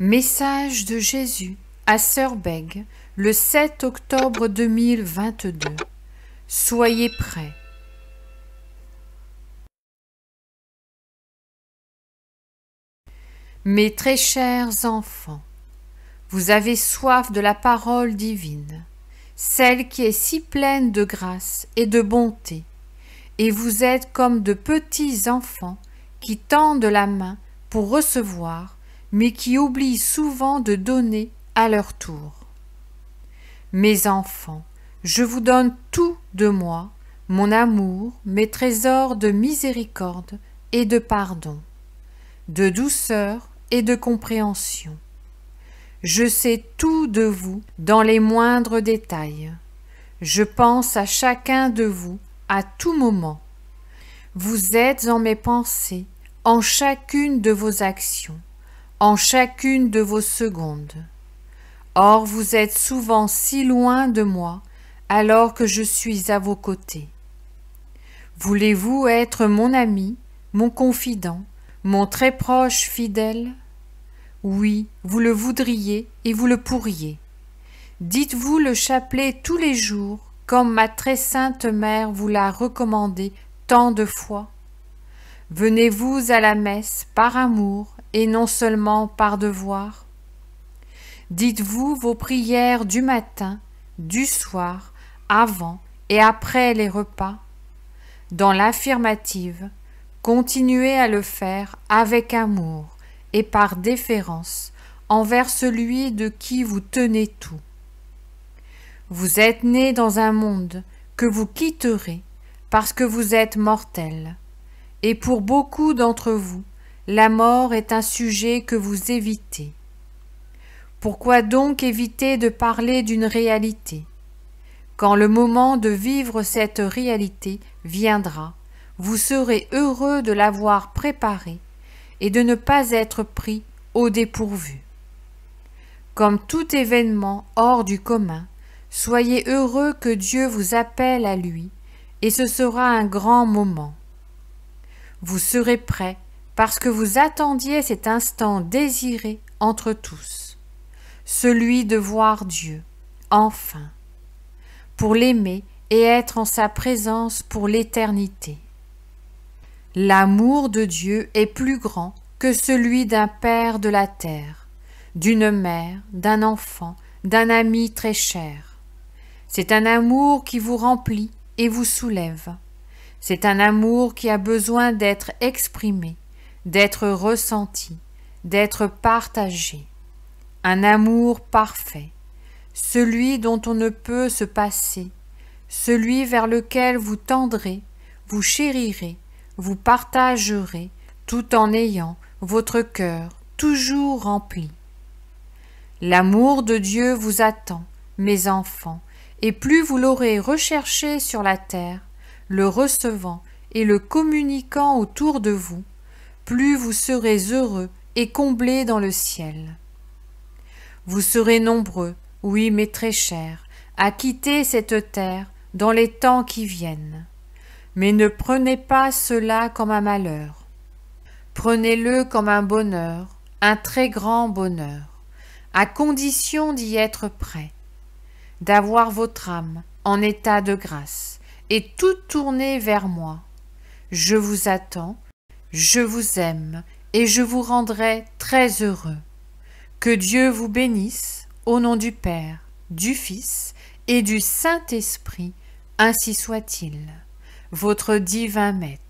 Message de Jésus à Sœur Beg le 7 octobre 2022. Soyez prêts. Mes très chers enfants, vous avez soif de la parole divine, celle qui est si pleine de grâce et de bonté, et vous êtes comme de petits enfants qui tendent la main pour recevoir mais qui oublient souvent de donner à leur tour. Mes enfants, je vous donne tout de moi, mon amour, mes trésors de miséricorde et de pardon, de douceur et de compréhension. Je sais tout de vous dans les moindres détails. Je pense à chacun de vous à tout moment. Vous êtes en mes pensées, en chacune de vos actions en chacune de vos secondes. Or vous êtes souvent si loin de moi alors que je suis à vos côtés. Voulez-vous être mon ami, mon confident, mon très proche fidèle Oui, vous le voudriez et vous le pourriez. Dites-vous le chapelet tous les jours, comme ma très sainte mère vous l'a recommandé tant de fois. Venez-vous à la messe par amour, et non seulement par devoir Dites-vous vos prières du matin, du soir, avant et après les repas Dans l'affirmative, continuez à le faire avec amour et par déférence envers celui de qui vous tenez tout. Vous êtes né dans un monde que vous quitterez parce que vous êtes mortel, et pour beaucoup d'entre vous, la mort est un sujet que vous évitez. Pourquoi donc éviter de parler d'une réalité Quand le moment de vivre cette réalité viendra, vous serez heureux de l'avoir préparée et de ne pas être pris au dépourvu. Comme tout événement hors du commun, soyez heureux que Dieu vous appelle à lui, et ce sera un grand moment. Vous serez prêt parce que vous attendiez cet instant désiré entre tous, celui de voir Dieu, enfin, pour l'aimer et être en sa présence pour l'éternité. L'amour de Dieu est plus grand que celui d'un père de la terre, d'une mère, d'un enfant, d'un ami très cher. C'est un amour qui vous remplit et vous soulève. C'est un amour qui a besoin d'être exprimé d'être ressenti, d'être partagé, un amour parfait, celui dont on ne peut se passer, celui vers lequel vous tendrez, vous chérirez, vous partagerez, tout en ayant votre cœur toujours rempli. L'amour de Dieu vous attend, mes enfants, et plus vous l'aurez recherché sur la terre, le recevant et le communiquant autour de vous, plus vous serez heureux et comblés dans le ciel. Vous serez nombreux, oui mais très chers, à quitter cette terre dans les temps qui viennent. Mais ne prenez pas cela comme un malheur. Prenez-le comme un bonheur, un très grand bonheur, à condition d'y être prêt, d'avoir votre âme en état de grâce, et tout tourné vers moi. Je vous attends, je vous aime et je vous rendrai très heureux. Que Dieu vous bénisse au nom du Père, du Fils et du Saint-Esprit, ainsi soit-il, votre divin Maître.